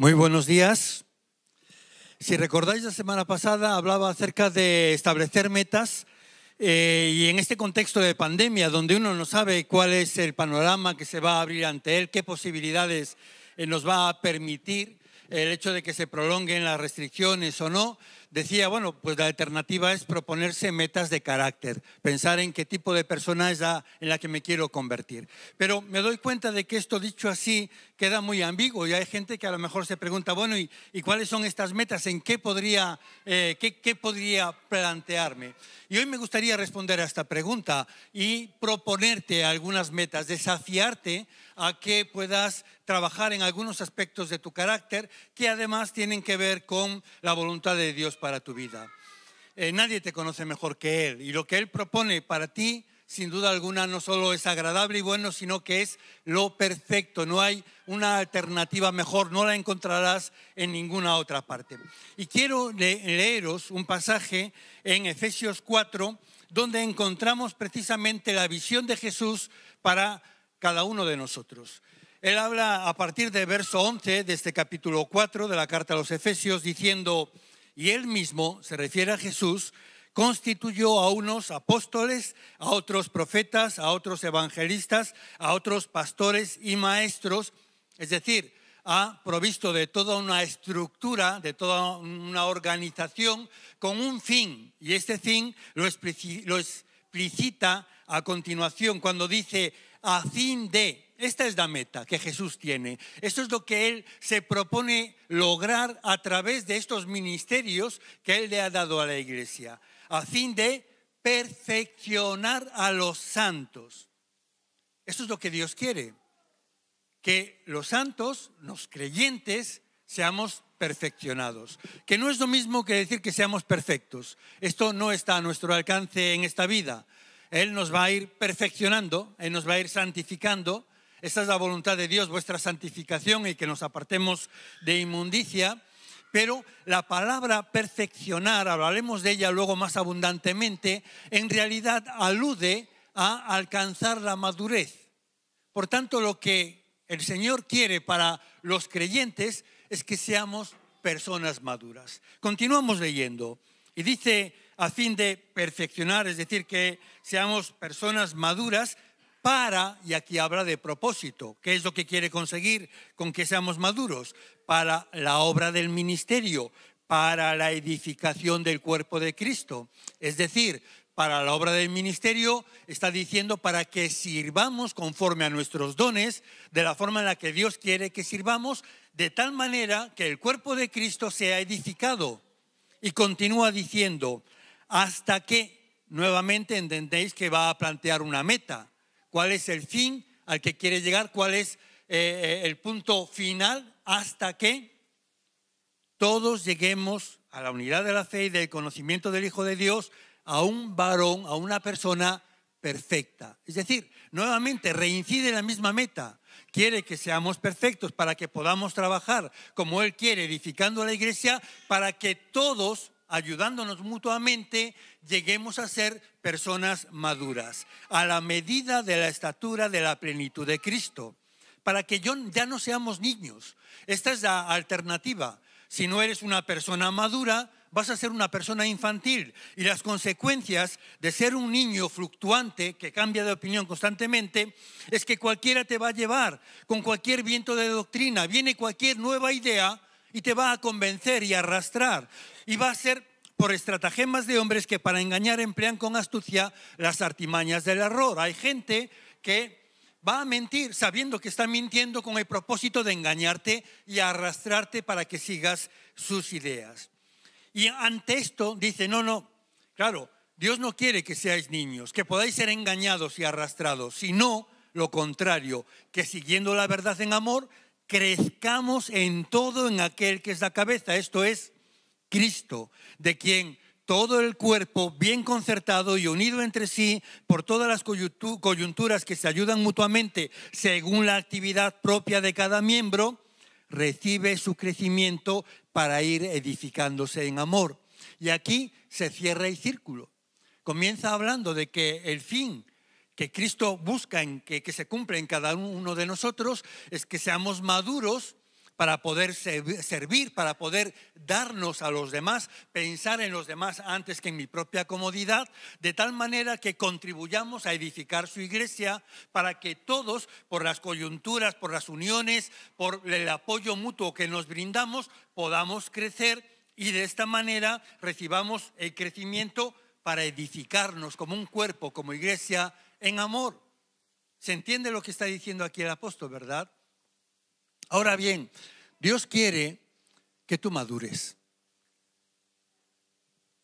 Muy buenos días. Si recordáis, la semana pasada hablaba acerca de establecer metas eh, y en este contexto de pandemia, donde uno no sabe cuál es el panorama que se va a abrir ante él, qué posibilidades eh, nos va a permitir el hecho de que se prolonguen las restricciones o no, decía, bueno, pues la alternativa es proponerse metas de carácter, pensar en qué tipo de persona es la en la que me quiero convertir. Pero me doy cuenta de que esto dicho así queda muy ambiguo y hay gente que a lo mejor se pregunta, bueno, ¿y, cuáles son estas metas? ¿En qué podría, eh, qué podría plantearme? Y hoy me gustaría responder a esta pregunta y proponerte algunas metas, desafiarte a que puedas trabajar en algunos aspectos de tu carácter que además tienen que ver con la voluntad de Dios para tu vida. Eh, nadie te conoce mejor que Él y lo que Él propone para ti, sin duda alguna, no solo es agradable y bueno, sino que es lo perfecto. No hay una alternativa mejor, no la encontrarás en ninguna otra parte. Y quiero leeros un pasaje en Efesios 4, donde encontramos precisamente la visión de Jesús para cada uno de nosotros. Él habla a partir del verso 11 de este capítulo 4 de la carta a los Efesios diciendo, y él mismo, se refiere a Jesús, constituyó a unos apóstoles, a otros profetas, a otros evangelistas, a otros pastores y maestros, es decir, ha provisto de toda una estructura, de toda una organización con un fin, y este fin lo explicita a continuación cuando dice a fin de esta es la meta que Jesús tiene. Esto es lo que Él se propone lograr a través de estos ministerios que Él le ha dado a la iglesia, a fin de perfeccionar a los santos. Esto es lo que Dios quiere, que los santos, los creyentes, seamos perfeccionados, que no es lo mismo que decir que seamos perfectos. Esto no está a nuestro alcance en esta vida. Él nos va a ir perfeccionando, Él nos va a ir santificando, esa es la voluntad de Dios, vuestra santificación y que nos apartemos de inmundicia. Pero la palabra perfeccionar, hablaremos de ella luego más abundantemente, en realidad alude a alcanzar la madurez. Por tanto, lo que el Señor quiere para los creyentes es que seamos personas maduras. Continuamos leyendo y dice a fin de perfeccionar, es decir, que seamos personas maduras, para, y aquí habla de propósito, ¿qué es lo que quiere conseguir con que seamos maduros? Para la obra del ministerio, para la edificación del cuerpo de Cristo. Es decir, para la obra del ministerio está diciendo para que sirvamos conforme a nuestros dones, de la forma en la que Dios quiere que sirvamos, de tal manera que el cuerpo de Cristo sea edificado. Y continúa diciendo, hasta que, nuevamente entendéis que va a plantear una meta cuál es el fin al que quiere llegar, cuál es eh, eh, el punto final hasta que todos lleguemos a la unidad de la fe y del conocimiento del Hijo de Dios, a un varón, a una persona perfecta. Es decir, nuevamente reincide la misma meta. Quiere que seamos perfectos para que podamos trabajar como Él quiere, edificando la iglesia, para que todos ayudándonos mutuamente, lleguemos a ser personas maduras, a la medida de la estatura de la plenitud de Cristo, para que ya no seamos niños. Esta es la alternativa. Si no eres una persona madura, vas a ser una persona infantil y las consecuencias de ser un niño fluctuante que cambia de opinión constantemente es que cualquiera te va a llevar con cualquier viento de doctrina, viene cualquier nueva idea y te va a convencer y arrastrar. Y va a ser por estratagemas de hombres que para engañar emplean con astucia las artimañas del error. Hay gente que va a mentir sabiendo que está mintiendo con el propósito de engañarte y arrastrarte para que sigas sus ideas. Y ante esto dice, no, no, claro, Dios no quiere que seáis niños, que podáis ser engañados y arrastrados, sino lo contrario, que siguiendo la verdad en amor, crezcamos en todo en aquel que es la cabeza, esto es Cristo, de quien todo el cuerpo bien concertado y unido entre sí por todas las coyunturas que se ayudan mutuamente según la actividad propia de cada miembro, recibe su crecimiento para ir edificándose en amor. Y aquí se cierra el círculo. Comienza hablando de que el fin que Cristo busca en que, que se cumpla en cada uno de nosotros es que seamos maduros para poder servir, para poder darnos a los demás, pensar en los demás antes que en mi propia comodidad, de tal manera que contribuyamos a edificar su iglesia para que todos, por las coyunturas, por las uniones, por el apoyo mutuo que nos brindamos, podamos crecer y de esta manera recibamos el crecimiento para edificarnos como un cuerpo, como iglesia en amor. ¿Se entiende lo que está diciendo aquí el apóstol, verdad? Ahora bien, Dios quiere que tú madures.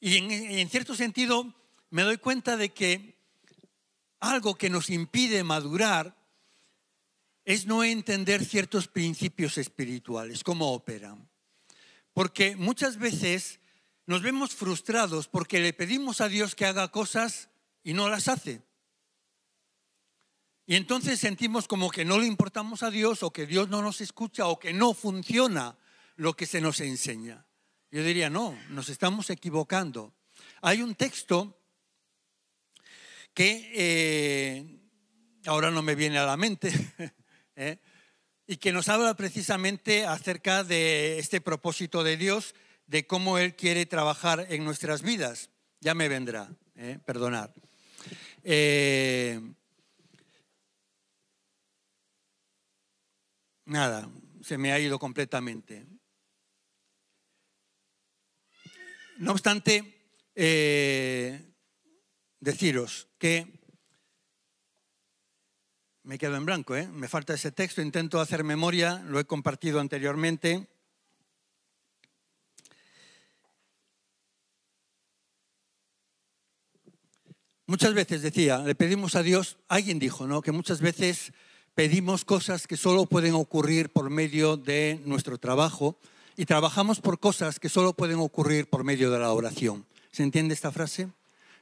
Y en, cierto sentido me doy cuenta de que algo que nos impide madurar es no entender ciertos principios espirituales, cómo operan. Porque muchas veces nos vemos frustrados porque le pedimos a Dios que haga cosas y no las hace. Y entonces sentimos como que no le importamos a Dios o que Dios no nos escucha o que no funciona lo que se nos enseña. Yo diría, no, nos estamos equivocando. Hay un texto que eh, ahora no me viene a la mente ¿eh? y que nos habla precisamente acerca de este propósito de Dios, de cómo Él quiere trabajar en nuestras vidas. Ya me vendrá, perdonad. ¿eh? perdonar. Eh, Nada, se me ha ido completamente. No obstante, eh, deciros que me quedo en blanco, ¿eh? me falta ese texto, intento hacer memoria, lo he compartido anteriormente. Muchas veces decía, le pedimos a Dios, alguien dijo, ¿no? Que muchas veces pedimos cosas que solo pueden ocurrir por medio de nuestro trabajo y trabajamos por cosas que solo pueden ocurrir por medio de la oración. ¿Se entiende esta frase?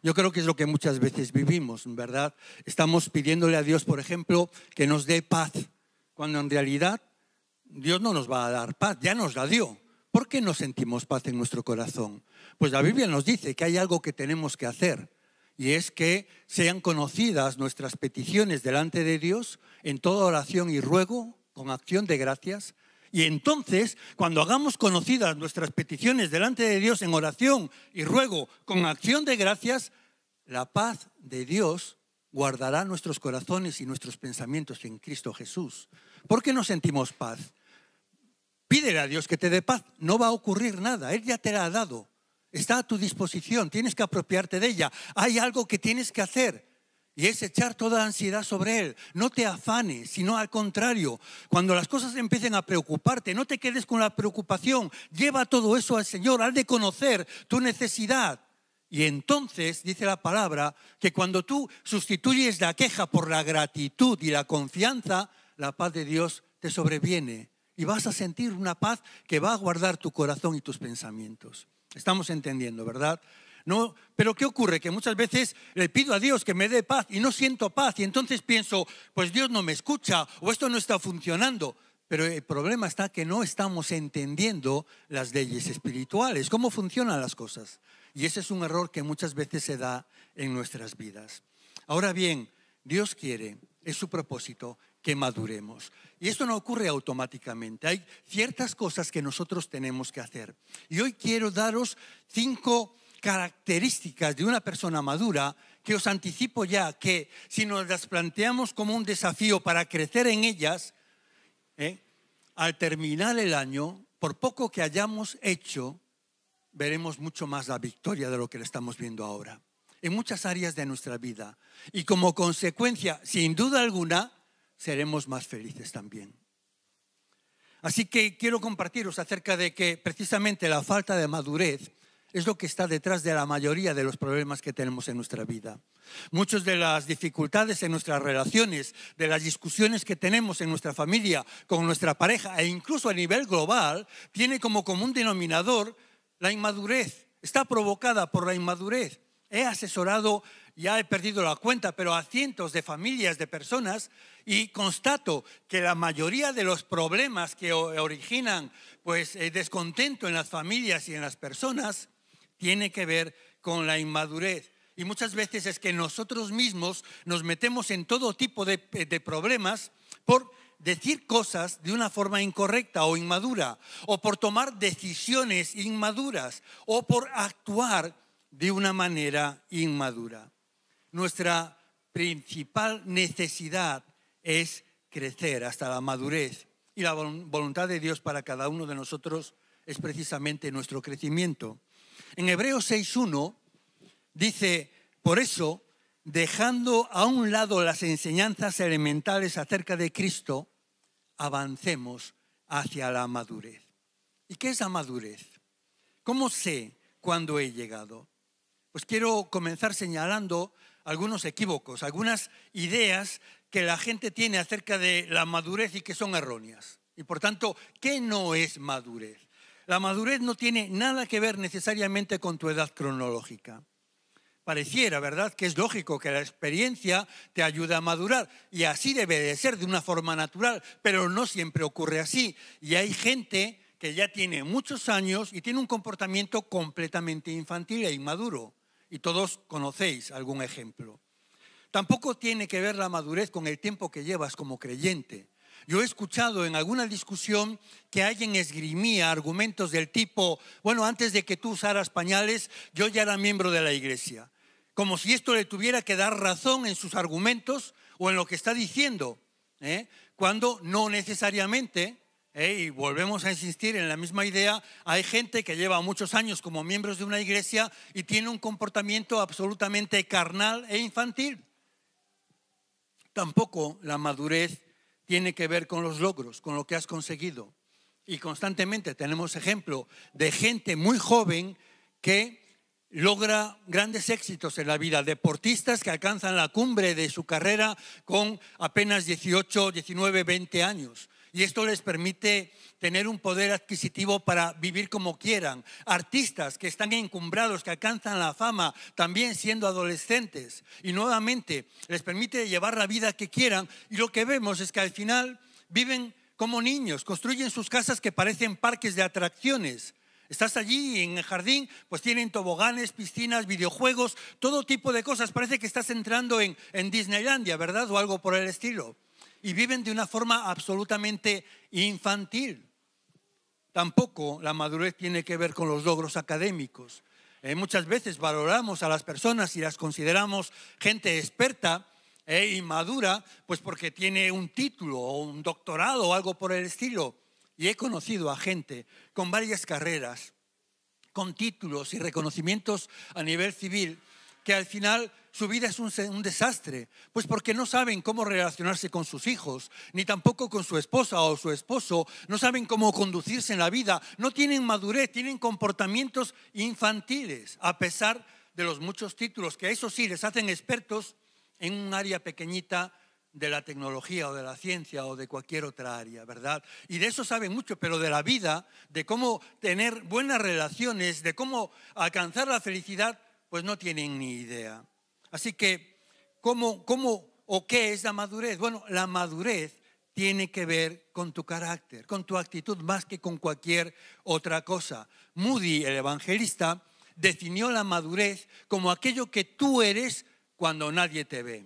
Yo creo que es lo que muchas veces vivimos, ¿verdad? Estamos pidiéndole a Dios, por ejemplo, que nos dé paz, cuando en realidad Dios no nos va a dar paz, ya nos la dio. ¿Por qué no sentimos paz en nuestro corazón? Pues la Biblia nos dice que hay algo que tenemos que hacer y es que sean conocidas nuestras peticiones delante de Dios en toda oración y ruego con acción de gracias. Y entonces, cuando hagamos conocidas nuestras peticiones delante de Dios en oración y ruego con acción de gracias, la paz de Dios guardará nuestros corazones y nuestros pensamientos en Cristo Jesús. ¿Por qué no sentimos paz? Pídele a Dios que te dé paz, no va a ocurrir nada, Él ya te la ha dado está a tu disposición, tienes que apropiarte de ella. Hay algo que tienes que hacer y es echar toda ansiedad sobre él. No te afanes, sino al contrario, cuando las cosas empiecen a preocuparte, no te quedes con la preocupación, lleva todo eso al Señor, haz de conocer tu necesidad. Y entonces dice la palabra que cuando tú sustituyes la queja por la gratitud y la confianza, la paz de Dios te sobreviene y vas a sentir una paz que va a guardar tu corazón y tus pensamientos. Estamos entendiendo, ¿verdad? No, pero ¿qué ocurre? Que muchas veces le pido a Dios que me dé paz y no siento paz y entonces pienso, pues Dios no me escucha o esto no está funcionando. Pero el problema está que no estamos entendiendo las leyes espirituales, cómo funcionan las cosas. Y ese es un error que muchas veces se da en nuestras vidas. Ahora bien, Dios quiere, es su propósito, que maduremos. Y esto no ocurre automáticamente. Hay ciertas cosas que nosotros tenemos que hacer. Y hoy quiero daros cinco características de una persona madura que os anticipo ya que si nos las planteamos como un desafío para crecer en ellas, ¿eh? al terminar el año, por poco que hayamos hecho, veremos mucho más la victoria de lo que le estamos viendo ahora, en muchas áreas de nuestra vida. Y como consecuencia, sin duda alguna, seremos más felices también. Así que quiero compartiros acerca de que precisamente la falta de madurez es lo que está detrás de la mayoría de los problemas que tenemos en nuestra vida. Muchas de las dificultades en nuestras relaciones, de las discusiones que tenemos en nuestra familia, con nuestra pareja e incluso a nivel global, tiene como común denominador la inmadurez. Está provocada por la inmadurez he asesorado, ya he perdido la cuenta, pero a cientos de familias de personas y constato que la mayoría de los problemas que originan pues eh, descontento en las familias y en las personas tiene que ver con la inmadurez. Y muchas veces es que nosotros mismos nos metemos en todo tipo de, de problemas por decir cosas de una forma incorrecta o inmadura, o por tomar decisiones inmaduras, o por actuar de una manera inmadura. Nuestra principal necesidad es crecer hasta la madurez y la voluntad de Dios para cada uno de nosotros es precisamente nuestro crecimiento. En Hebreos 6.1 dice, por eso, dejando a un lado las enseñanzas elementales acerca de Cristo, avancemos hacia la madurez. ¿Y qué es la madurez? ¿Cómo sé cuándo he llegado? pues quiero comenzar señalando algunos equívocos, algunas ideas que la gente tiene acerca de la madurez y que son erróneas. Y por tanto, ¿qué no es madurez? La madurez no tiene nada que ver necesariamente con tu edad cronológica. Pareciera, ¿verdad?, que es lógico que la experiencia te ayude a madurar y así debe de ser de una forma natural, pero no siempre ocurre así. Y hay gente que ya tiene muchos años y tiene un comportamiento completamente infantil e inmaduro y todos conocéis algún ejemplo. Tampoco tiene que ver la madurez con el tiempo que llevas como creyente. Yo he escuchado en alguna discusión que alguien esgrimía argumentos del tipo, bueno, antes de que tú usaras pañales, yo ya era miembro de la iglesia. Como si esto le tuviera que dar razón en sus argumentos o en lo que está diciendo, ¿eh? cuando no necesariamente ¿eh? y volvemos a insistir en la misma idea, hay gente que lleva muchos años como miembros de una iglesia y tiene un comportamiento absolutamente carnal e infantil. Tampoco la madurez tiene que ver con los logros, con lo que has conseguido. Y constantemente tenemos ejemplo de gente muy joven que logra grandes éxitos en la vida, deportistas que alcanzan la cumbre de su carrera con apenas 18, 19, 20 años y esto les permite tener un poder adquisitivo para vivir como quieran. Artistas que están encumbrados, que alcanzan la fama, también siendo adolescentes. Y nuevamente les permite llevar la vida que quieran. Y lo que vemos es que al final viven como niños, construyen sus casas que parecen parques de atracciones. Estás allí en el jardín, pues tienen toboganes, piscinas, videojuegos, todo tipo de cosas. Parece que estás entrando en, en Disneylandia, ¿verdad? O algo por el estilo y viven de una forma absolutamente infantil. Tampoco la madurez tiene que ver con los logros académicos. Eh, muchas veces valoramos a las personas y las consideramos gente experta e eh, inmadura, pues porque tiene un título o un doctorado o algo por el estilo. Y he conocido a gente con varias carreras, con títulos y reconocimientos a nivel civil, que al final su vida es un, desastre, pues porque no saben cómo relacionarse con sus hijos, ni tampoco con su esposa o su esposo, no saben cómo conducirse en la vida, no tienen madurez, tienen comportamientos infantiles, a pesar de los muchos títulos que a eso sí les hacen expertos en un área pequeñita de la tecnología o de la ciencia o de cualquier otra área, ¿verdad? Y de eso saben mucho, pero de la vida, de cómo tener buenas relaciones, de cómo alcanzar la felicidad, pues no tienen ni idea. Así que, ¿cómo, cómo o qué es la madurez? Bueno, la madurez tiene que ver con tu carácter, con tu actitud, más que con cualquier otra cosa. Moody, el evangelista, definió la madurez como aquello que tú eres cuando nadie te ve.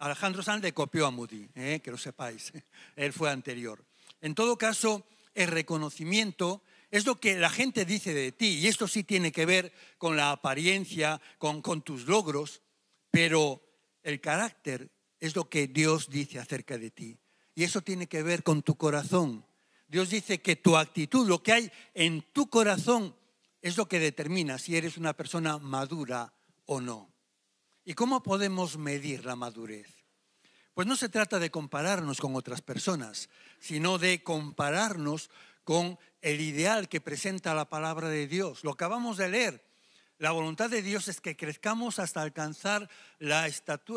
Alejandro Sanz copió a Moody, eh, que lo sepáis, él fue anterior. En todo caso, el reconocimiento es lo que la gente dice de ti. Y esto sí tiene que ver con la apariencia, con, tus logros, pero el carácter es lo que Dios dice acerca de ti. Y eso tiene que ver con tu corazón. Dios dice que tu actitud, lo que hay en tu corazón, es lo que determina si eres una persona madura o no. ¿Y cómo podemos medir la madurez? Pues no se trata de compararnos con otras personas, sino de compararnos con el ideal que presenta la palabra de Dios. Lo acabamos de leer. La voluntad de Dios es que crezcamos hasta alcanzar la,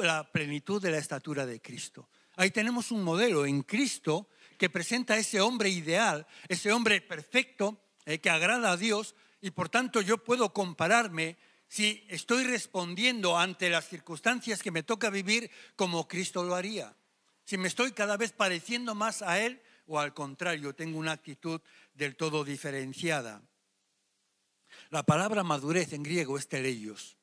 la plenitud de la estatura de Cristo. Ahí tenemos un modelo en Cristo que presenta ese hombre ideal, ese hombre perfecto eh, que agrada a Dios y por tanto yo puedo compararme si estoy respondiendo ante las circunstancias que me toca vivir como Cristo lo haría. Si me estoy cada vez pareciendo más a Él o al contrario, tengo una actitud del todo diferenciada. La palabra madurez en griego es teleios.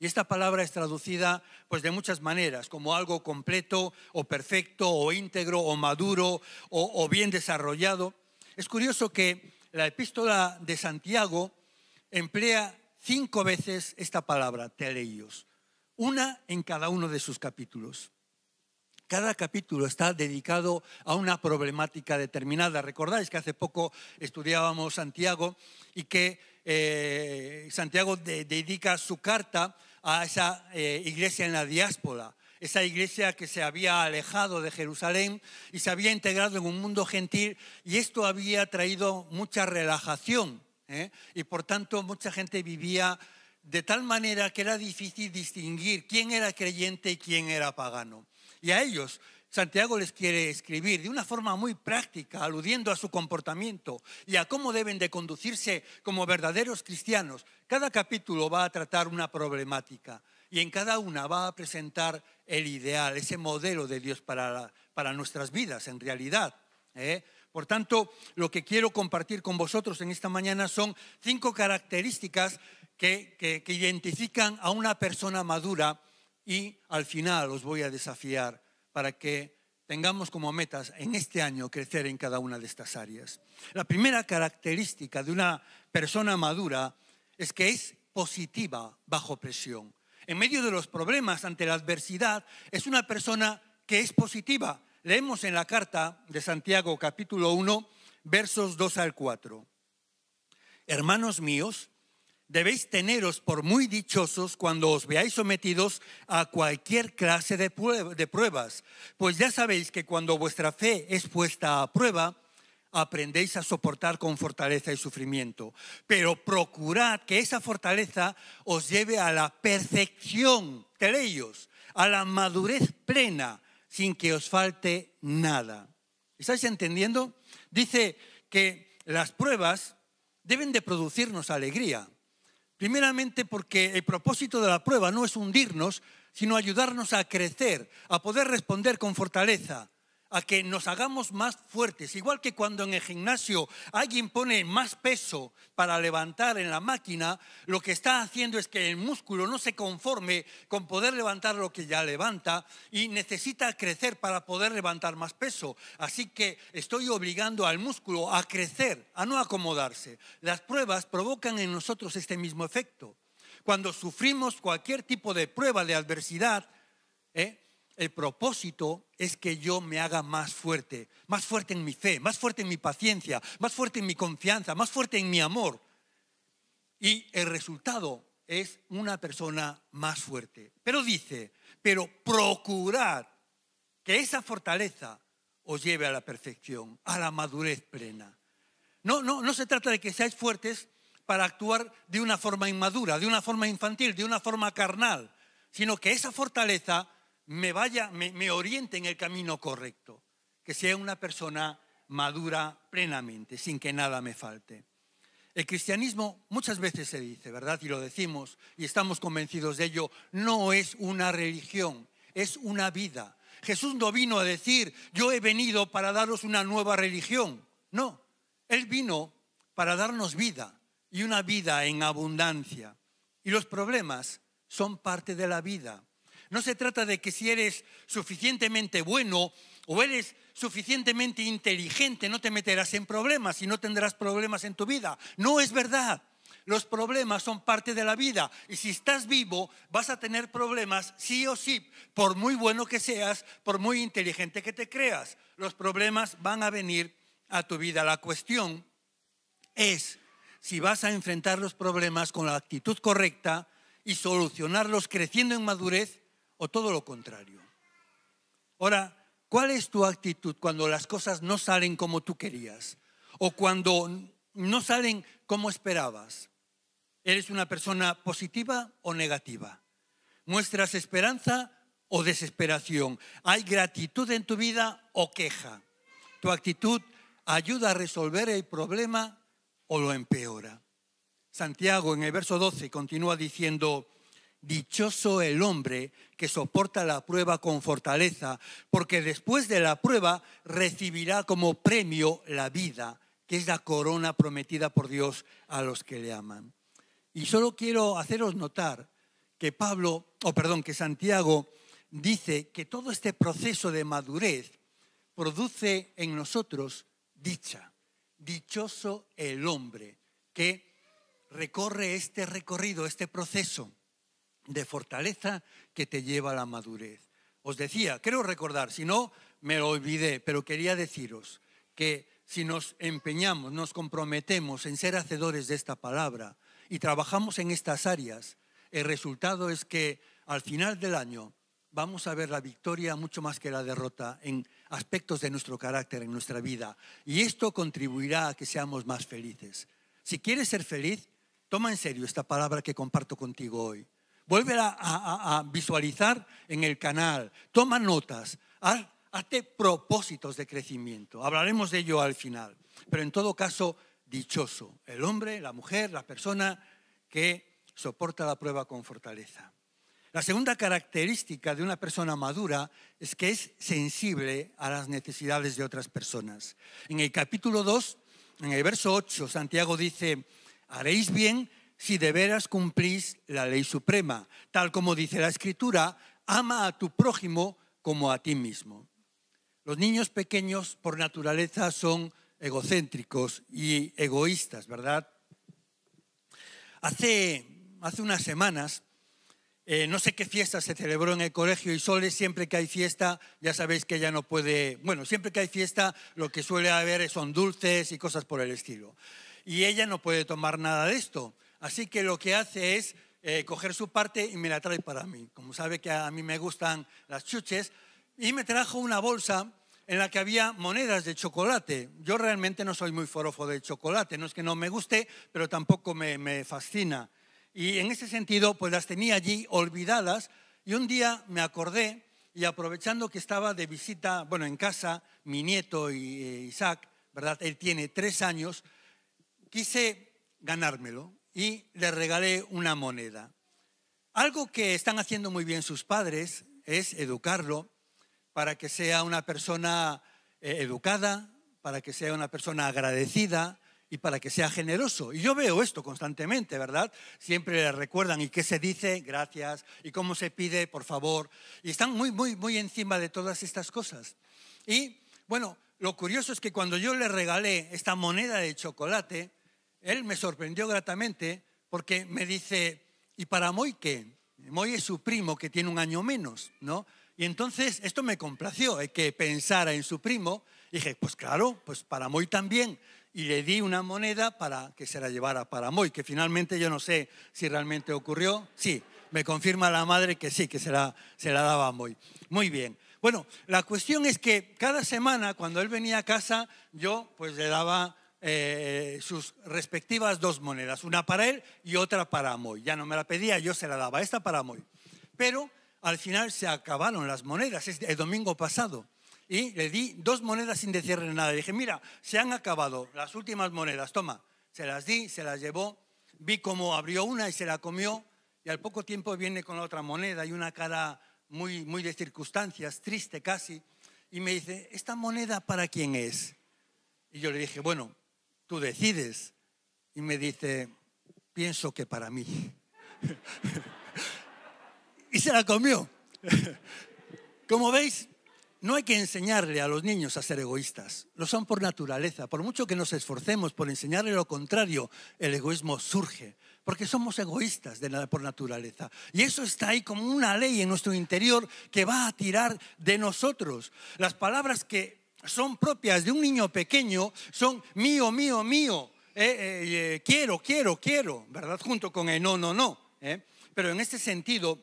Y esta palabra es traducida pues de muchas maneras, como algo completo o perfecto o íntegro o maduro o, o bien desarrollado. Es curioso que la epístola de Santiago emplea cinco veces esta palabra, teleios, una en cada uno de sus capítulos. Cada capítulo está dedicado a una problemática determinada. Recordáis que hace poco estudiábamos Santiago y que eh, Santiago dedica su carta a esa eh, iglesia en la diáspora, esa iglesia que se había alejado de Jerusalén y se había integrado en un mundo gentil y esto había traído mucha relajación ¿eh? y por tanto mucha gente vivía de tal manera que era difícil distinguir quién era creyente y quién era pagano. Y a ellos Santiago les quiere escribir de una forma muy práctica, aludiendo a su comportamiento y a cómo deben de conducirse como verdaderos cristianos. Cada capítulo va a tratar una problemática y en cada una va a presentar el ideal, ese modelo de Dios para, nuestras vidas en realidad. ¿eh? Por tanto, lo que quiero compartir con vosotros en esta mañana son cinco características que identifican a una persona madura y al final os voy a desafiar para que tengamos como metas en este año crecer en cada una de estas áreas. La primera característica de una persona madura es que es positiva bajo presión. En medio de los problemas, ante la adversidad, es una persona que es positiva. Leemos en la carta de Santiago capítulo 1, versos 2 al 4. Hermanos míos, debéis teneros por muy dichosos cuando os veáis sometidos a cualquier clase de, pruebas, pues ya sabéis que cuando vuestra fe es puesta a prueba, aprendéis a soportar con fortaleza y sufrimiento. Pero procurad que esa fortaleza os lleve a la perfección de ellos, a la madurez plena, sin que os falte nada. ¿Estáis entendiendo? Dice que las pruebas deben de producirnos alegría Primeramente porque el propósito de la prueba no es hundirnos, sino ayudarnos a crecer, a poder responder con fortaleza, a que nos hagamos más fuertes, igual que cuando en el gimnasio alguien pone más peso para levantar en la máquina, lo que está haciendo es que el músculo no se conforme con poder levantar lo que ya levanta y necesita crecer para poder levantar más peso. Así que estoy obligando al músculo a crecer, a no acomodarse. Las pruebas provocan en nosotros este mismo efecto. Cuando sufrimos cualquier tipo de prueba de adversidad, ¿eh? El propósito es que yo me haga más fuerte, más fuerte en mi fe, más fuerte en mi paciencia, más fuerte en mi confianza, más fuerte en mi amor. Y el resultado es una persona más fuerte. Pero dice, pero procurar que esa fortaleza os lleve a la perfección, a la madurez plena. No, no, no se trata de que seáis fuertes para actuar de una forma inmadura, de una forma infantil, de una forma carnal, sino que esa fortaleza me vaya, me, oriente en el camino correcto, que sea una persona madura plenamente, sin que nada me falte. El cristianismo muchas veces se dice, ¿verdad? Y lo decimos y estamos convencidos de ello, no es una religión, es una vida. Jesús no vino a decir, yo he venido para daros una nueva religión. No, Él vino para darnos vida y una vida en abundancia. Y los problemas son parte de la vida. No se trata de que si eres suficientemente bueno o eres suficientemente inteligente no te meterás en problemas y no tendrás problemas en tu vida. No es verdad. Los problemas son parte de la vida y si estás vivo vas a tener problemas sí o sí, por muy bueno que seas, por muy inteligente que te creas. Los problemas van a venir a tu vida. La cuestión es si vas a enfrentar los problemas con la actitud correcta y solucionarlos creciendo en madurez o todo lo contrario. Ahora, ¿cuál es tu actitud cuando las cosas no salen como tú querías o cuando no salen como esperabas? ¿Eres una persona positiva o negativa? ¿Muestras esperanza o desesperación? ¿Hay gratitud en tu vida o queja? ¿Tu actitud ayuda a resolver el problema o lo empeora? Santiago en el verso 12 continúa diciendo, Dichoso el hombre que soporta la prueba con fortaleza, porque después de la prueba recibirá como premio la vida, que es la corona prometida por Dios a los que le aman. Y solo quiero haceros notar que Pablo, o oh, perdón, que Santiago dice que todo este proceso de madurez produce en nosotros dicha. Dichoso el hombre que recorre este recorrido, este proceso de fortaleza que te lleva a la madurez. Os decía, creo recordar, si no, me lo olvidé, pero quería deciros que si nos empeñamos, nos comprometemos en ser hacedores de esta palabra y trabajamos en estas áreas, el resultado es que al final del año vamos a ver la victoria mucho más que la derrota en aspectos de nuestro carácter, en nuestra vida. Y esto contribuirá a que seamos más felices. Si quieres ser feliz, toma en serio esta palabra que comparto contigo hoy. Vuelve a, visualizar en el canal. Toma notas. Haz, hazte propósitos de crecimiento. Hablaremos de ello al final. Pero en todo caso, dichoso. El hombre, la mujer, la persona que soporta la prueba con fortaleza. La segunda característica de una persona madura es que es sensible a las necesidades de otras personas. En el capítulo 2, en el verso 8, Santiago dice, haréis bien si de veras cumplís la ley suprema, tal como dice la Escritura, ama a tu prójimo como a ti mismo. Los niños pequeños por naturaleza son egocéntricos y egoístas, ¿verdad? Hace, unas semanas, eh, no sé qué fiesta se celebró en el colegio y Sole siempre que hay fiesta, ya sabéis que ella no puede, bueno, siempre que hay fiesta lo que suele haber son dulces y cosas por el estilo. Y ella no puede tomar nada de esto. Así que lo que hace es eh, coger su parte y me la trae para mí. Como sabe que a mí me gustan las chuches, y me trajo una bolsa en la que había monedas de chocolate. Yo realmente no soy muy forofo de chocolate, no es que no me guste, pero tampoco me, me fascina. Y en ese sentido, pues las tenía allí olvidadas y un día me acordé y aprovechando que estaba de visita, bueno, en casa, mi nieto eh, Isaac, ¿verdad? Él tiene tres años, quise ganármelo y le regalé una moneda. Algo que están haciendo muy bien sus padres es educarlo para que sea una persona eh, educada, para que sea una persona agradecida y para que sea generoso. Y yo veo esto constantemente, ¿verdad? Siempre le recuerdan y qué se dice, gracias, y cómo se pide, por favor. Y están muy, muy, muy encima de todas estas cosas. Y bueno, lo curioso es que cuando yo le regalé esta moneda de chocolate, él me sorprendió gratamente porque me dice, ¿y para Moy qué? Moy es su primo que tiene un año menos, ¿no? Y entonces esto me complació, eh, que pensara en su primo. Y dije, pues claro, pues para Moy también. Y le di una moneda para que se la llevara para Moy, que finalmente yo no sé si realmente ocurrió. Sí, me confirma la madre que sí, que se la, se la daba a Moy. Muy bien. Bueno, la cuestión es que cada semana cuando él venía a casa, yo pues le daba eh, sus respectivas dos monedas, una para él y otra para Amoy. Ya no me la pedía, yo se la daba, esta para Moy. Pero al final se acabaron las monedas, el domingo pasado. Y le di dos monedas sin decirle nada. Le dije, mira, se han acabado las últimas monedas, toma. Se las di, se las llevó, vi cómo abrió una y se la comió. Y al poco tiempo viene con la otra moneda y una cara muy, muy de circunstancias, triste casi. Y me dice, ¿esta moneda para quién es? Y yo le dije, bueno, tú decides. Y me dice, pienso que para mí. y se la comió. Como veis, no hay que enseñarle a los niños a ser egoístas. Lo son por naturaleza. Por mucho que nos esforcemos por enseñarle lo contrario, el egoísmo surge. Porque somos egoístas de, por naturaleza. Y eso está ahí como una ley en nuestro interior que va a tirar de nosotros. Las palabras que son propias de un niño pequeño, son mío, mío, mío, eh, eh, eh, quiero, quiero, quiero, ¿verdad? Junto con el no, no, no. Pero en este sentido,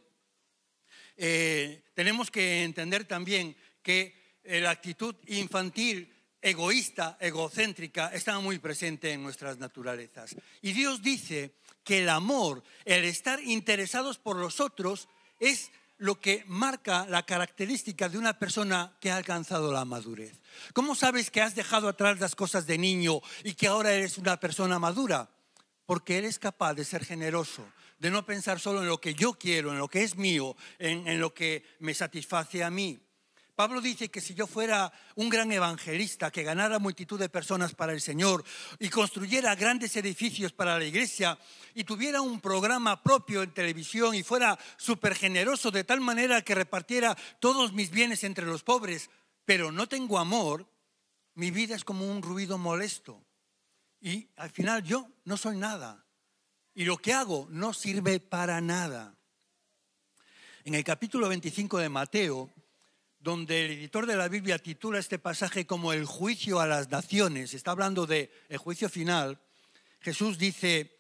tenemos que entender también que la actitud infantil egoísta, egocéntrica, está muy presente en nuestras naturalezas. Y Dios dice que el amor, el estar interesados por los otros, es lo que marca la característica de una persona que ha alcanzado la madurez. ¿Cómo sabes que has dejado atrás las cosas de niño y que ahora eres una persona madura? Porque eres capaz de ser generoso, de no pensar solo en lo que yo quiero, en lo que es mío, en, en lo que me satisface a mí. Pablo dice que si yo fuera un gran evangelista que ganara multitud de personas para el Señor y construyera grandes edificios para la iglesia y tuviera un programa propio en televisión y fuera súper generoso de tal manera que repartiera todos mis bienes entre los pobres, pero no tengo amor, mi vida es como un ruido molesto. Y al final yo no soy nada. Y lo que hago no sirve para nada. En el capítulo 25 de Mateo, donde el editor de la Biblia titula este pasaje como el juicio a las naciones, está hablando del el juicio final, Jesús dice,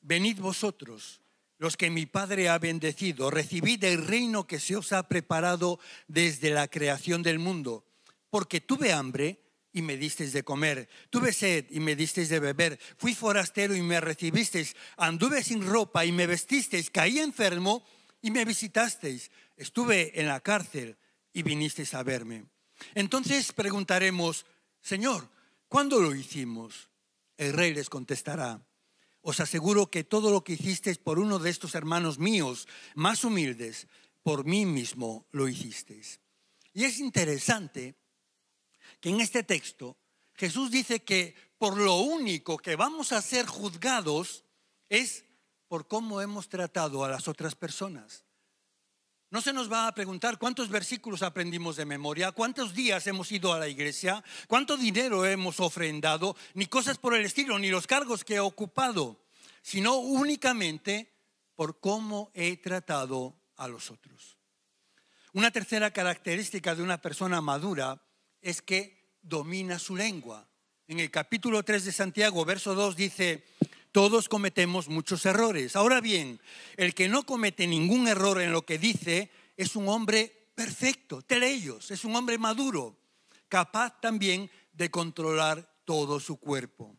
venid vosotros, los que mi Padre ha bendecido, recibid el reino que se os ha preparado desde la creación del mundo, porque tuve hambre y me disteis de comer, tuve sed y me disteis de beber, fui forastero y me recibisteis, anduve sin ropa y me vestisteis, caí enfermo y me visitasteis, estuve en la cárcel y vinisteis a verme. Entonces preguntaremos, Señor, ¿cuándo lo hicimos? El rey les contestará, os aseguro que todo lo que hicisteis por uno de estos hermanos míos, más humildes, por mí mismo lo hicisteis. Y es interesante que en este texto Jesús dice que por lo único que vamos a ser juzgados es por cómo hemos tratado a las otras personas. No se nos va a preguntar cuántos versículos aprendimos de memoria, cuántos días hemos ido a la iglesia, cuánto dinero hemos ofrendado, ni cosas por el estilo, ni los cargos que he ocupado, sino únicamente por cómo he tratado a los otros. Una tercera característica de una persona madura es que domina su lengua. En el capítulo 3 de Santiago, verso 2 dice, todos cometemos muchos errores. Ahora bien, el que no comete ningún error en lo que dice es un hombre perfecto, ellos, es un hombre maduro, capaz también de controlar todo su cuerpo.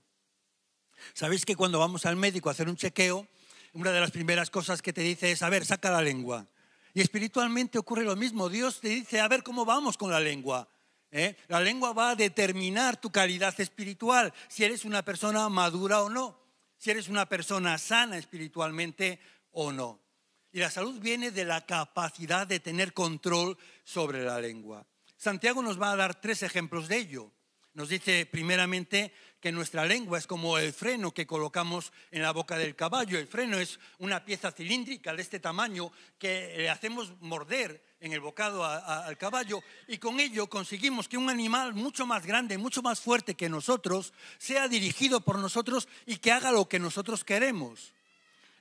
Sabéis que cuando vamos al médico a hacer un chequeo, una de las primeras cosas que te dice es, a ver, saca la lengua. Y espiritualmente ocurre lo mismo. Dios te dice, a ver, ¿cómo vamos con la lengua? ¿eh? La lengua va a determinar tu calidad espiritual, si eres una persona madura o no si eres una persona sana espiritualmente o no. Y la salud viene de la capacidad de tener control sobre la lengua. Santiago nos va a dar tres ejemplos de ello. Nos dice primeramente que nuestra lengua es como el freno que colocamos en la boca del caballo. El freno es una pieza cilíndrica de este tamaño que le hacemos morder en el bocado al caballo y con ello conseguimos que un animal mucho más grande, mucho más fuerte que nosotros, sea dirigido por nosotros y que haga lo que nosotros queremos.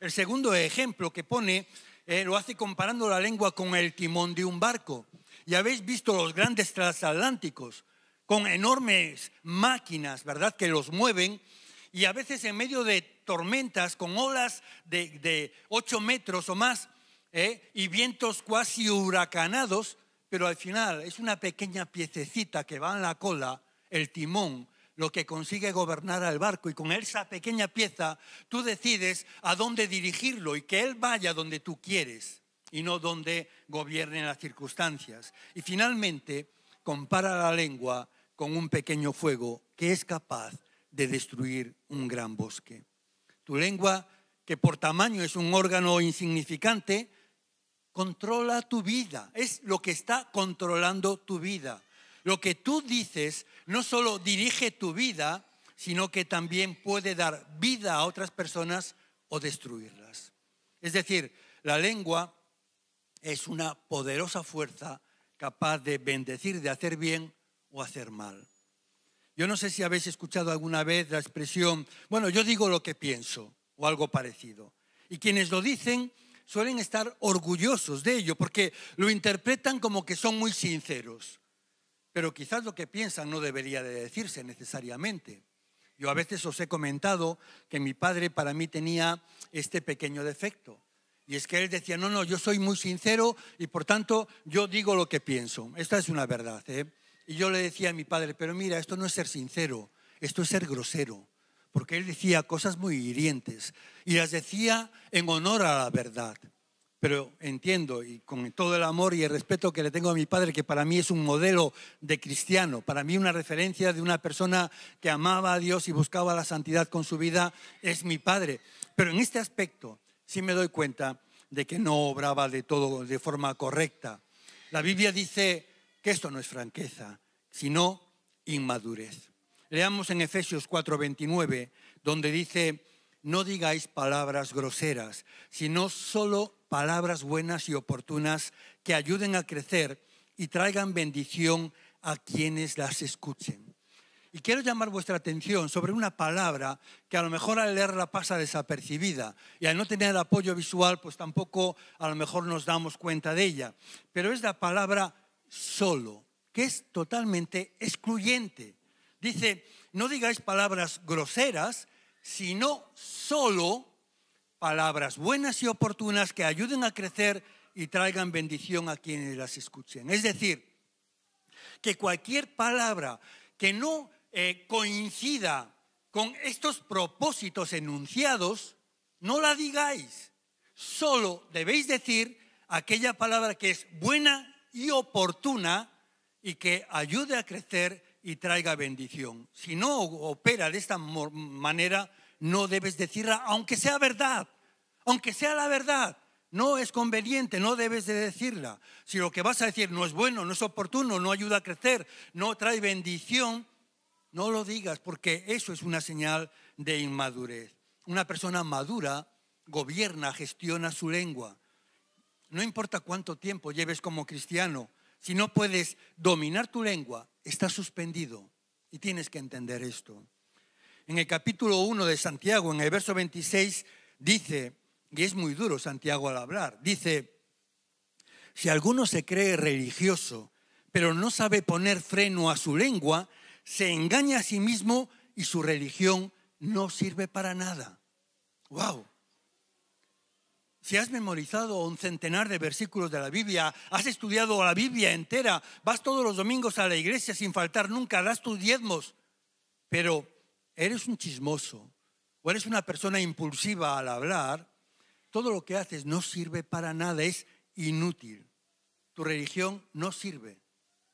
El segundo ejemplo que pone eh, lo hace comparando la lengua con el timón de un barco. Ya habéis visto los grandes transatlánticos con enormes máquinas, ¿verdad?, que los mueven y a veces en medio de tormentas con olas de, de 8 metros o más ¿eh? y vientos cuasi huracanados, pero al final es una pequeña piececita que va en la cola, el timón, lo que consigue gobernar al barco y con esa pequeña pieza tú decides a dónde dirigirlo y que él vaya donde tú quieres y no donde gobiernen las circunstancias. Y finalmente compara la lengua con un pequeño fuego que es capaz de destruir un gran bosque. Tu lengua, que por tamaño es un órgano insignificante, controla tu vida, es lo que está controlando tu vida. Lo que tú dices no solo dirige tu vida, sino que también puede dar vida a otras personas o destruirlas. Es decir, la lengua es una poderosa fuerza capaz de bendecir, de hacer bien o hacer mal. Yo no sé si habéis escuchado alguna vez la expresión, bueno, yo digo lo que pienso o algo parecido. Y quienes lo dicen suelen estar orgullosos de ello porque lo interpretan como que son muy sinceros. Pero quizás lo que piensan no debería de decirse necesariamente. Yo a veces os he comentado que mi padre para mí tenía este pequeño defecto. Y es que él decía, no, no, yo soy muy sincero y por tanto yo digo lo que pienso. Esta es una verdad. ¿eh? Y yo le decía a mi padre, pero mira, esto no es ser sincero, esto es ser grosero porque él decía cosas muy hirientes y las decía en honor a la verdad. Pero entiendo y con todo el amor y el respeto que le tengo a mi padre, que para mí es un modelo de cristiano, para mí una referencia de una persona que amaba a Dios y buscaba la santidad con su vida, es mi padre. Pero en este aspecto sí me doy cuenta de que no obraba de todo de forma correcta. La Biblia dice que esto no es franqueza, sino inmadurez. Leamos en Efesios 4:29, donde dice, no digáis palabras groseras, sino solo palabras buenas y oportunas que ayuden a crecer y traigan bendición a quienes las escuchen. Y quiero llamar vuestra atención sobre una palabra que a lo mejor al leerla pasa desapercibida y al no tener apoyo visual, pues tampoco a lo mejor nos damos cuenta de ella. Pero es la palabra solo, que es totalmente excluyente. Dice, no digáis palabras groseras, sino solo palabras buenas y oportunas que ayuden a crecer y traigan bendición a quienes las escuchen. Es decir, que cualquier palabra que no eh, coincida con estos propósitos enunciados, no la digáis. Solo debéis decir aquella palabra que es buena y oportuna y que ayude a crecer y traiga bendición. Si no opera de esta manera, no debes decirla, aunque sea verdad, aunque sea la verdad. No es conveniente, no debes de decirla. Si lo que vas a decir no es bueno, no es oportuno, no ayuda a crecer, no trae bendición, no lo digas, porque eso es una señal de inmadurez. Una persona madura gobierna, gestiona su lengua. No importa cuánto tiempo lleves como cristiano, si no puedes dominar tu lengua, está suspendido. Y tienes que entender esto. En el capítulo 1 de Santiago, en el verso 26, dice, y es muy duro Santiago al hablar, dice, si alguno se cree religioso, pero no sabe poner freno a su lengua, se engaña a sí mismo y su religión no sirve para nada. ¡Wow! Si has memorizado un centenar de versículos de la Biblia, has estudiado la Biblia entera, vas todos los domingos a la iglesia sin faltar nunca, das tus diezmos, pero eres un chismoso o eres una persona impulsiva al hablar, todo lo que haces no sirve para nada, es inútil. Tu religión no sirve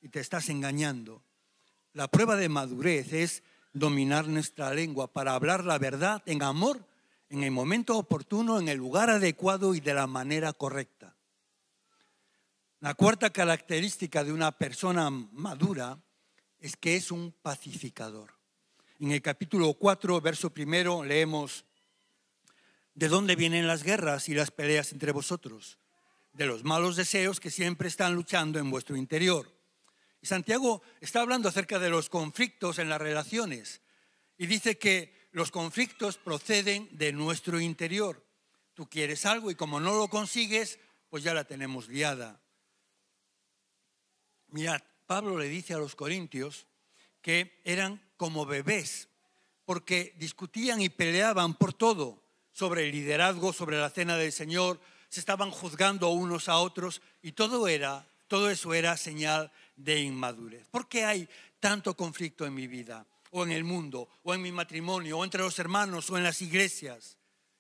y te estás engañando. La prueba de madurez es dominar nuestra lengua para hablar la verdad en amor en el momento oportuno, en el lugar adecuado y de la manera correcta. La cuarta característica de una persona madura es que es un pacificador. En el capítulo 4, verso primero, leemos, ¿de dónde vienen las guerras y las peleas entre vosotros? De los malos deseos que siempre están luchando en vuestro interior. Santiago está hablando acerca de los conflictos en las relaciones y dice que los conflictos proceden de nuestro interior. Tú quieres algo y como no lo consigues, pues ya la tenemos liada. Mirad, Pablo le dice a los corintios que eran como bebés, porque discutían y peleaban por todo, sobre el liderazgo, sobre la cena del Señor, se estaban juzgando unos a otros y todo era, todo eso era señal de inmadurez. ¿Por qué hay tanto conflicto en mi vida? o en el mundo, o en mi matrimonio, o entre los hermanos, o en las iglesias.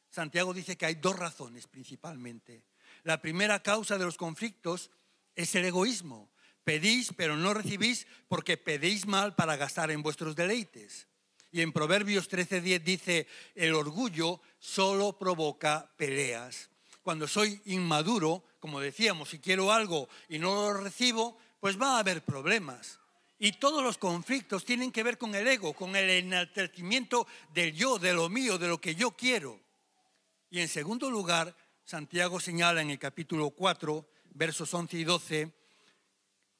Santiago dice que hay dos razones principalmente. La primera causa de los conflictos es el egoísmo. Pedís, pero no recibís porque pedís mal para gastar en vuestros deleites. Y en Proverbios 13:10 dice, el orgullo solo provoca peleas. Cuando soy inmaduro, como decíamos, si quiero algo y no lo recibo, pues va a haber problemas. Y todos los conflictos tienen que ver con el ego, con el enaltecimiento del yo, de lo mío, de lo que yo quiero. Y en segundo lugar, Santiago señala en el capítulo 4, versos 11 y 12,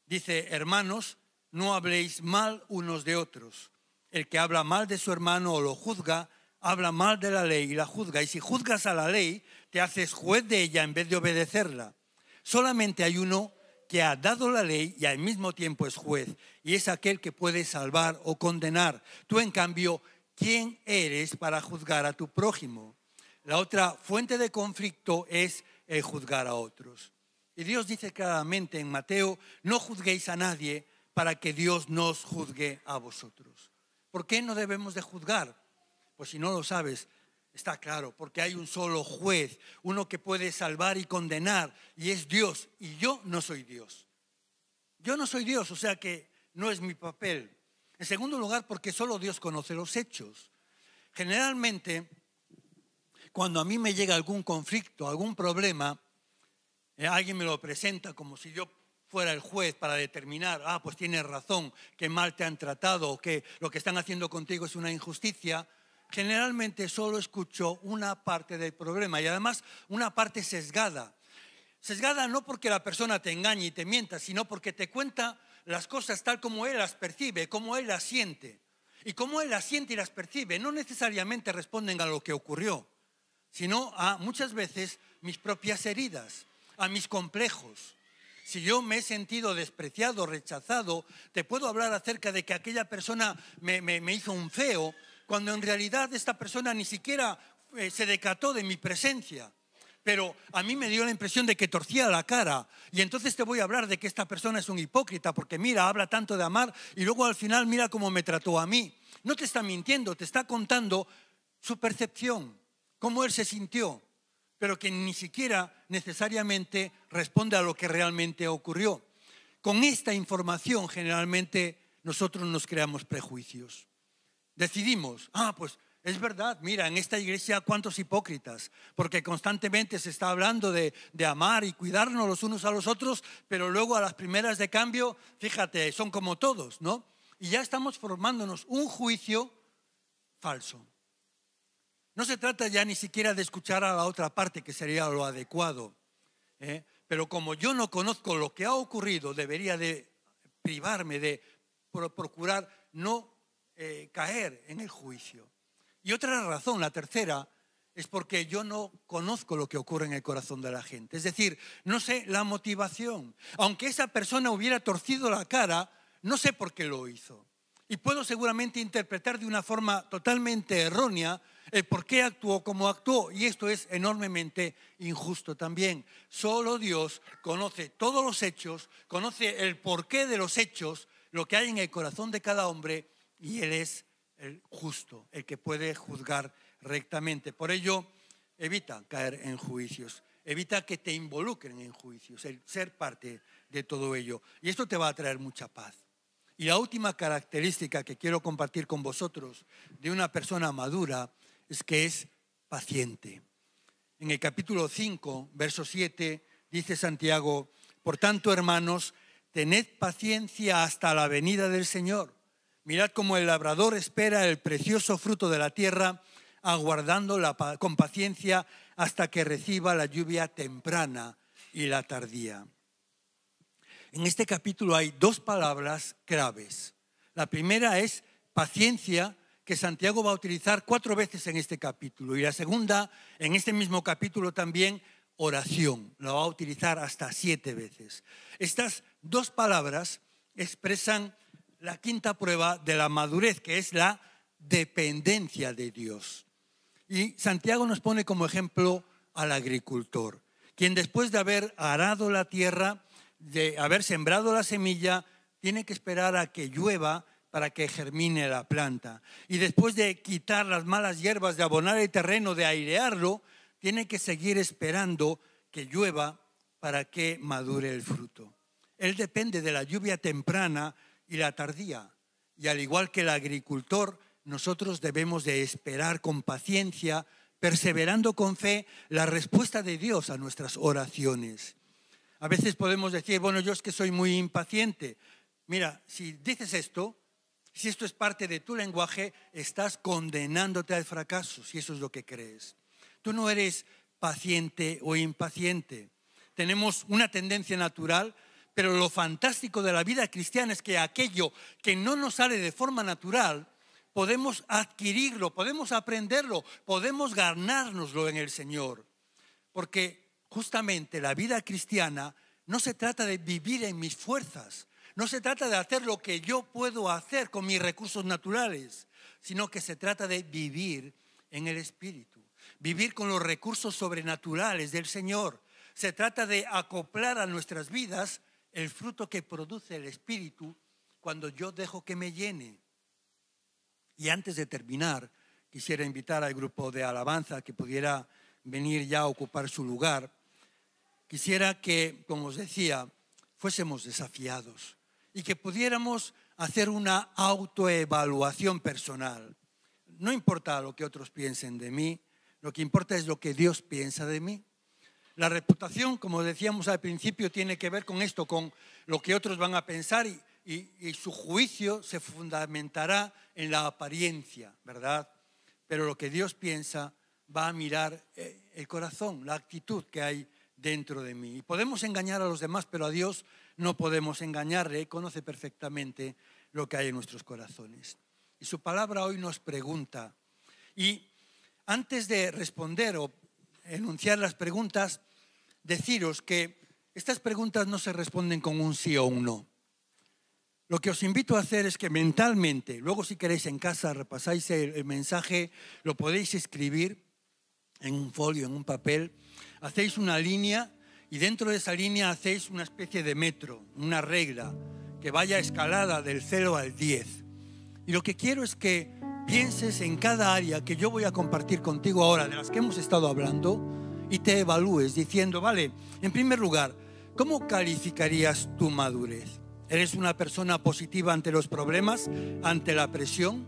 dice, hermanos, no habléis mal unos de otros. El que habla mal de su hermano o lo juzga, habla mal de la ley y la juzga. Y si juzgas a la ley, te haces juez de ella en vez de obedecerla. Solamente hay uno que ha dado la ley y al mismo tiempo es juez, y es aquel que puede salvar o condenar. Tú, en cambio, ¿quién eres para juzgar a tu prójimo? La otra fuente de conflicto es el juzgar a otros. Y Dios dice claramente en Mateo, no juzguéis a nadie para que Dios nos juzgue a vosotros. ¿Por qué no debemos de juzgar? Pues si no lo sabes, Está claro, porque hay un solo juez, uno que puede salvar y condenar, y es Dios, y yo no soy Dios. Yo no soy Dios, o sea que no es mi papel. En segundo lugar, porque solo Dios conoce los hechos. Generalmente, cuando a mí me llega algún conflicto, algún problema, eh, alguien me lo presenta como si yo fuera el juez para determinar, ah, pues tienes razón, que mal te han tratado, o que lo que están haciendo contigo es una injusticia, generalmente solo escucho una parte del problema y además una parte sesgada. Sesgada no porque la persona te engañe y te mienta, sino porque te cuenta las cosas tal como él las percibe, como él las siente. Y como él las siente y las percibe, no necesariamente responden a lo que ocurrió, sino a muchas veces mis propias heridas, a mis complejos. Si yo me he sentido despreciado, rechazado, te puedo hablar acerca de que aquella persona me hizo un feo, cuando en realidad esta persona ni siquiera eh, se decató de mi presencia. Pero a mí me dio la impresión de que torcía la cara. Y entonces te voy a hablar de que esta persona es un hipócrita, porque mira, habla tanto de amar y luego al final mira cómo me trató a mí. No te está mintiendo, te está contando su percepción, cómo él se sintió, pero que ni siquiera necesariamente responde a lo que realmente ocurrió. Con esta información generalmente nosotros nos creamos prejuicios decidimos, ah, pues es verdad, mira, en esta iglesia cuántos hipócritas, porque constantemente se está hablando de, amar y cuidarnos los unos a los otros, pero luego a las primeras de cambio, fíjate, son como todos, ¿no? Y ya estamos formándonos un juicio falso. No se trata ya ni siquiera de escuchar a la otra parte, que sería lo adecuado, ¿eh? pero como yo no conozco lo que ha ocurrido, debería de privarme de procurar no eh, caer en el juicio. Y otra razón, la tercera, es porque yo no conozco lo que ocurre en el corazón de la gente. Es decir, no sé la motivación. Aunque esa persona hubiera torcido la cara, no sé por qué lo hizo. Y puedo seguramente interpretar de una forma totalmente errónea el por qué actuó como actuó. Y esto es enormemente injusto también. Solo Dios conoce todos los hechos, conoce el porqué de los hechos, lo que hay en el corazón de cada hombre y Él es el justo, el que puede juzgar rectamente. Por ello, evita caer en juicios, evita que te involucren en juicios, el ser parte de todo ello. Y esto te va a traer mucha paz. Y la última característica que quiero compartir con vosotros de una persona madura es que es paciente. En el capítulo 5, verso 7, dice Santiago, por tanto, hermanos, tened paciencia hasta la venida del Señor. Mirad cómo el labrador espera el precioso fruto de la tierra, aguardando con paciencia hasta que reciba la lluvia temprana y la tardía. En este capítulo hay dos palabras graves. La primera es paciencia, que Santiago va a utilizar cuatro veces en este capítulo. Y la segunda, en este mismo capítulo también, oración. La va a utilizar hasta siete veces. Estas dos palabras expresan la quinta prueba de la madurez, que es la dependencia de Dios. Y Santiago nos pone como ejemplo al agricultor, quien después de haber arado la tierra, de haber sembrado la semilla, tiene que esperar a que llueva para que germine la planta. Y después de quitar las malas hierbas, de abonar el terreno, de airearlo, tiene que seguir esperando que llueva para que madure el fruto. Él depende de la lluvia temprana y la tardía. Y al igual que el agricultor, nosotros debemos de esperar con paciencia, perseverando con fe, la respuesta de Dios a nuestras oraciones. A veces podemos decir, bueno, yo es que soy muy impaciente. Mira, si dices esto, si esto es parte de tu lenguaje, estás condenándote al fracaso, si eso es lo que crees. Tú no eres paciente o impaciente. Tenemos una tendencia natural pero lo fantástico de la vida cristiana es que aquello que no nos sale de forma natural, podemos adquirirlo, podemos aprenderlo, podemos ganárnoslo en el Señor. Porque justamente la vida cristiana no se trata de vivir en mis fuerzas, no se trata de hacer lo que yo puedo hacer con mis recursos naturales, sino que se trata de vivir en el Espíritu, vivir con los recursos sobrenaturales del Señor. Se trata de acoplar a nuestras vidas el fruto que produce el Espíritu cuando yo dejo que me llene. Y antes de terminar, quisiera invitar al grupo de alabanza que pudiera venir ya a ocupar su lugar. Quisiera que, como os decía, fuésemos desafiados y que pudiéramos hacer una autoevaluación personal. No importa lo que otros piensen de mí, lo que importa es lo que Dios piensa de mí. La reputación, como decíamos al principio, tiene que ver con esto, con lo que otros van a pensar y, su juicio se fundamentará en la apariencia, ¿verdad? Pero lo que Dios piensa va a mirar eh, el corazón, la actitud que hay dentro de mí. Y podemos engañar a los demás, pero a Dios no podemos engañarle, conoce perfectamente lo que hay en nuestros corazones. Y su palabra hoy nos pregunta. Y antes de responder o enunciar las preguntas, deciros que estas preguntas no se responden con un sí o un no. Lo que os invito a hacer es que mentalmente, luego si queréis en casa repasáis el, mensaje, lo podéis escribir en un folio, en un papel, hacéis una línea y dentro de esa línea hacéis una especie de metro, una regla que vaya escalada del 0 al 10. Y lo que quiero es que pienses en cada área que yo voy a compartir contigo ahora, de las que hemos estado hablando, y te evalúes diciendo, vale, en primer lugar, ¿cómo calificarías tu madurez? ¿Eres una persona positiva ante los problemas, ante la presión?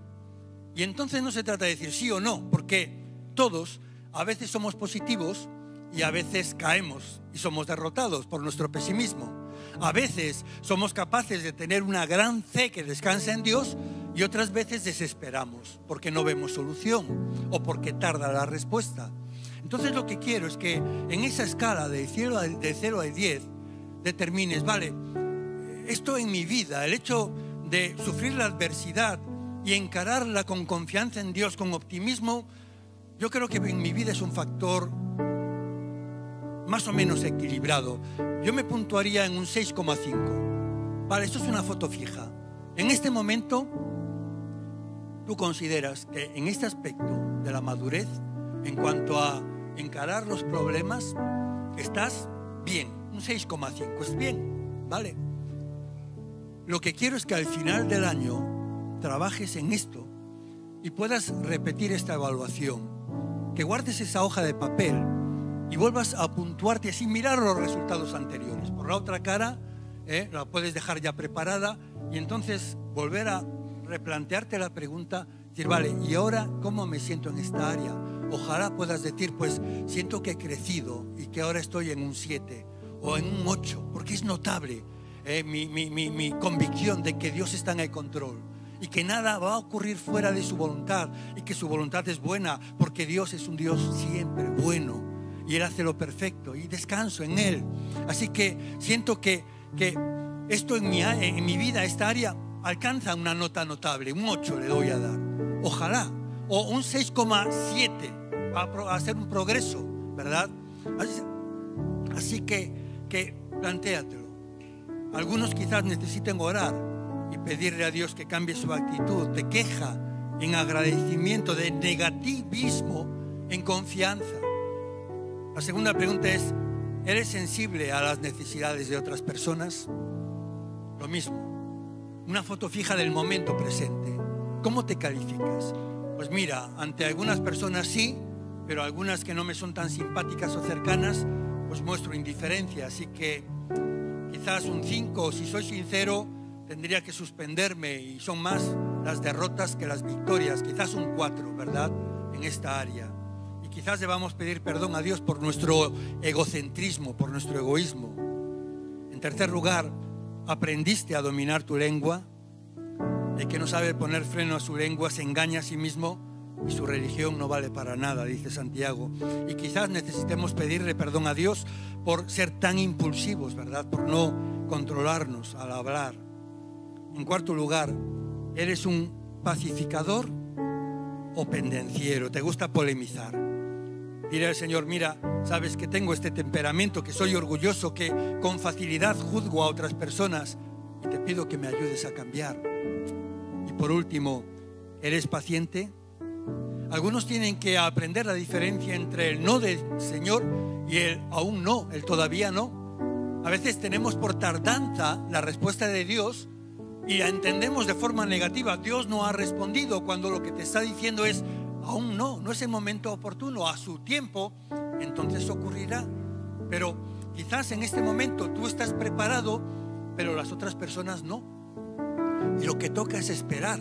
Y entonces no se trata de decir sí o no, porque todos a veces somos positivos y a veces caemos y somos derrotados por nuestro pesimismo. A veces somos capaces de tener una gran fe que descansa en Dios, y otras veces desesperamos porque no vemos solución o porque tarda la respuesta. Entonces lo que quiero es que en esa escala de 0 a, de 0 a 10 determines, vale, esto en mi vida, el hecho de sufrir la adversidad y encararla con confianza en Dios, con optimismo, yo creo que en mi vida es un factor más o menos equilibrado. Yo me puntuaría en un 6,5. Vale, esto es una foto fija. En este momento tú consideras que en este aspecto de la madurez, en cuanto a encarar los problemas, estás bien, un 6,5, es bien, ¿vale? Lo que quiero es que al final del año trabajes en esto y puedas repetir esta evaluación, que guardes esa hoja de papel y vuelvas a puntuarte sin mirar los resultados anteriores. Por la otra cara, ¿eh? la puedes dejar ya preparada y entonces volver a replantearte la pregunta, decir, vale, ¿y ahora cómo me siento en esta área? Ojalá puedas decir, pues siento que he crecido y que ahora estoy en un 7 o en un 8, porque es notable eh, mi, convicción de que Dios está en el control y que nada va a ocurrir fuera de su voluntad y que su voluntad es buena, porque Dios es un Dios siempre bueno y Él hace lo perfecto y descanso en Él. Así que siento que, que esto en mi, en mi vida, esta área, alcanza una nota notable, un 8 le doy a dar, ojalá, o un 6,7 A hacer un progreso, ¿verdad? Así que, que plantéatelo. Algunos quizás necesiten orar y pedirle a Dios que cambie su actitud de queja en agradecimiento, de negativismo en confianza. La segunda pregunta es, ¿eres sensible a las necesidades de otras personas? Lo mismo una foto fija del momento presente. ¿Cómo te calificas? Pues mira, ante algunas personas sí, pero algunas que no me son tan simpáticas o cercanas, pues muestro indiferencia. Así que quizás un 5, si soy sincero, tendría que suspenderme y son más las derrotas que las victorias, quizás un 4, ¿verdad? En esta área. Y quizás debamos pedir perdón a Dios por nuestro egocentrismo, por nuestro egoísmo. En tercer lugar, aprendiste a dominar tu lengua, el que no sabe poner freno a su lengua se engaña a sí mismo y su religión no vale para nada, dice Santiago. Y quizás necesitemos pedirle perdón a Dios por ser tan impulsivos, ¿verdad? Por no controlarnos al hablar. En cuarto lugar, ¿eres un pacificador o pendenciero? ¿Te gusta polemizar? Diré al Señor, mira, sabes que tengo este temperamento, que soy orgulloso, que con facilidad juzgo a otras personas y te pido que me ayudes a cambiar. Y por último, ¿eres paciente? Algunos tienen que aprender la diferencia entre el no del Señor y el aún no, el todavía no. A veces tenemos por tardanza la respuesta de Dios y la entendemos de forma negativa. Dios no ha respondido cuando lo que te está diciendo es aún no, no es el momento oportuno, a su tiempo, entonces ocurrirá. Pero quizás en este momento tú estás preparado, pero las otras personas no. Y lo que toca es esperar,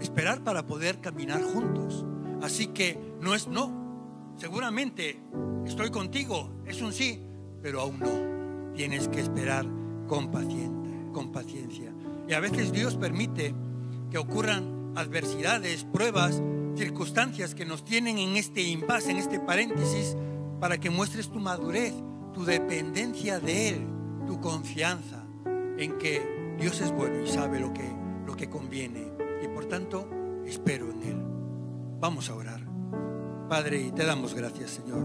esperar para poder caminar juntos. Así que no es no. Seguramente estoy contigo, es un sí, pero aún no. Tienes que esperar con paciencia, con paciencia. Y a veces Dios permite que ocurran adversidades, pruebas, circunstancias que nos tienen en este impasse, en este paréntesis, para que muestres tu madurez, tu dependencia de Él, tu confianza en que Dios es bueno y sabe lo que, lo que conviene. Y por tanto, espero en Él. Vamos a orar. Padre, y te damos gracias, Señor.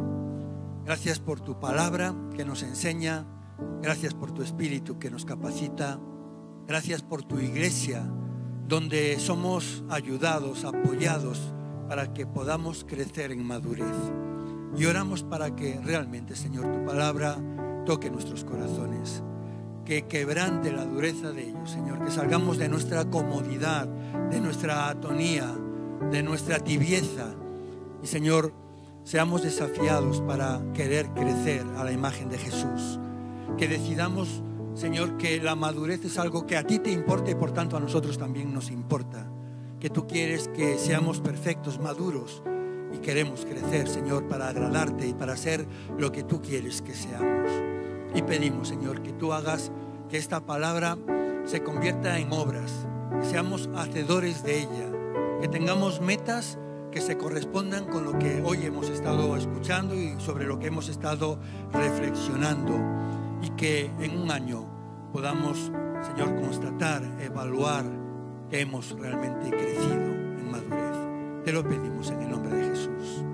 Gracias por tu palabra que nos enseña. Gracias por tu espíritu que nos capacita. Gracias por tu iglesia, donde somos ayudados, apoyados para que podamos crecer en madurez. Y oramos para que realmente, Señor, tu palabra toque nuestros corazones, que quebrante la dureza de ellos, Señor, que salgamos de nuestra comodidad, de nuestra atonía, de nuestra tibieza. Y, Señor, seamos desafiados para querer crecer a la imagen de Jesús. Que decidamos, Señor, que la madurez es algo que a ti te importa y por tanto a nosotros también nos importa que tú quieres que seamos perfectos, maduros y queremos crecer, Señor, para agradarte y para ser lo que tú quieres que seamos. Y pedimos, Señor, que tú hagas que esta palabra se convierta en obras, que seamos hacedores de ella, que tengamos metas que se correspondan con lo que hoy hemos estado escuchando y sobre lo que hemos estado reflexionando y que en un año podamos, Señor, constatar, evaluar, hemos realmente crecido en madurez. Te lo pedimos en el nombre de Jesús.